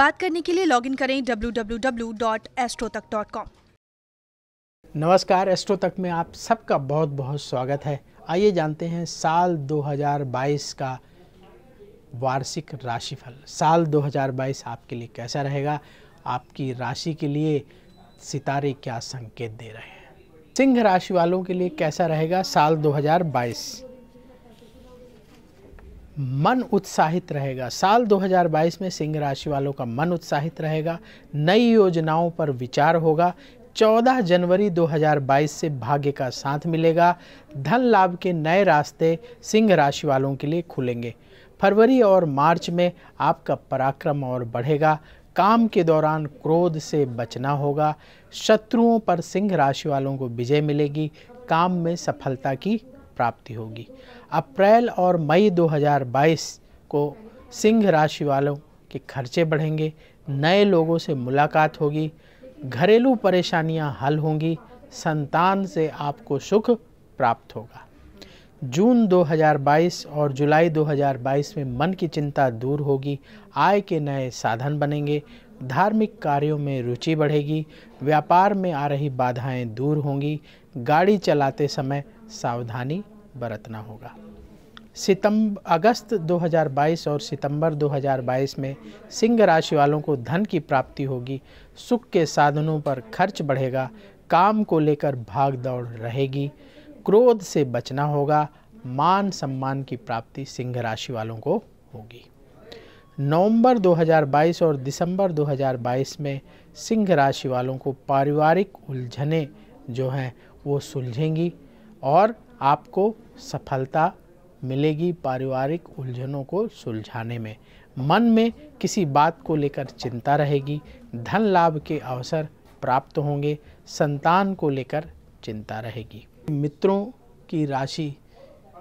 बात करने के लिए लॉगिन करें www.astrotak.com नमस्कार एस्ट्रो तक में आप सबका बहुत बहुत स्वागत है आइए जानते हैं साल 2022 का वार्षिक राशिफल साल 2022 आपके लिए कैसा रहेगा आपकी राशि के लिए सितारे क्या संकेत दे रहे हैं सिंह राशि वालों के लिए कैसा रहेगा साल 2022 मन उत्साहित रहेगा साल 2022 में सिंह राशि वालों का मन उत्साहित रहेगा नई योजनाओं पर विचार होगा 14 जनवरी 2022 से भाग्य का साथ मिलेगा धन लाभ के नए रास्ते सिंह राशि वालों के लिए खुलेंगे फरवरी और मार्च में आपका पराक्रम और बढ़ेगा काम के दौरान क्रोध से बचना होगा शत्रुओं पर सिंह राशि वालों को विजय मिलेगी काम में सफलता की प्राप्ति होगी अप्रैल और मई 2022 को सिंह राशि वालों के खर्चे बढ़ेंगे नए लोगों से मुलाकात होगी घरेलू परेशानियां हल होंगी संतान से आपको सुख प्राप्त होगा जून 2022 और जुलाई 2022 में मन की चिंता दूर होगी आय के नए साधन बनेंगे धार्मिक कार्यों में रुचि बढ़ेगी व्यापार में आ रही बाधाएं दूर होंगी गाड़ी चलाते समय सावधानी बरतना होगा सितंबर अगस्त 2022 और सितंबर 2022 में सिंह राशि वालों को धन की प्राप्ति होगी सुख के साधनों पर खर्च बढ़ेगा काम को लेकर भाग दौड़ रहेगी क्रोध से बचना होगा मान सम्मान की प्राप्ति सिंह राशि वालों को होगी नवंबर 2022 और दिसंबर 2022 में सिंह राशि वालों को पारिवारिक उलझने जो हैं वो सुलझेंगी और आपको सफलता मिलेगी पारिवारिक उलझनों को सुलझाने में मन में किसी बात को लेकर चिंता रहेगी धन लाभ के अवसर प्राप्त होंगे संतान को लेकर चिंता रहेगी मित्रों की राशि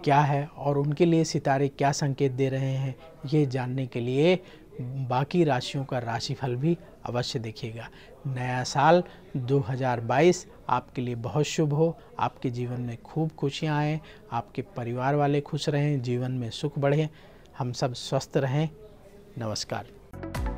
क्या है और उनके लिए सितारे क्या संकेत दे रहे हैं ये जानने के लिए बाकी राशियों का राशिफल भी अवश्य देखिएगा नया साल 2022 आपके लिए बहुत शुभ हो आपके जीवन में खूब खुशियाँ आएँ आपके परिवार वाले खुश रहें जीवन में सुख बढ़ें हम सब स्वस्थ रहें नमस्कार